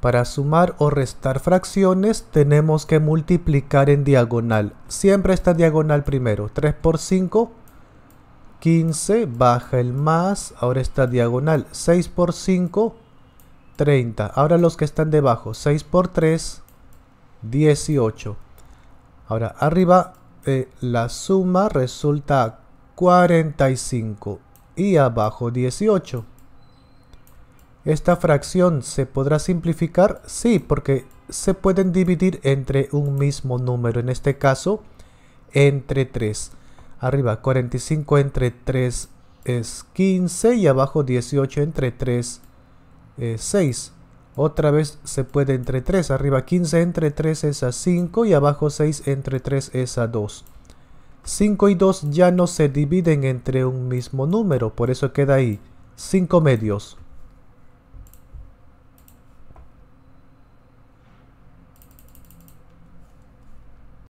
Para sumar o restar fracciones tenemos que multiplicar en diagonal. Siempre esta diagonal primero. 3 por 5, 15, baja el más, ahora está diagonal. 6 por 5, 30. Ahora los que están debajo, 6 por 3, 18. Ahora arriba eh, la suma resulta 45 y abajo 18. ¿Esta fracción se podrá simplificar? Sí, porque se pueden dividir entre un mismo número, en este caso entre 3. Arriba 45 entre 3 es 15 y abajo 18 entre 3 es 6. Otra vez se puede entre 3, arriba 15 entre 3 es a 5 y abajo 6 entre 3 es a 2. 5 y 2 ya no se dividen entre un mismo número, por eso queda ahí 5 medios.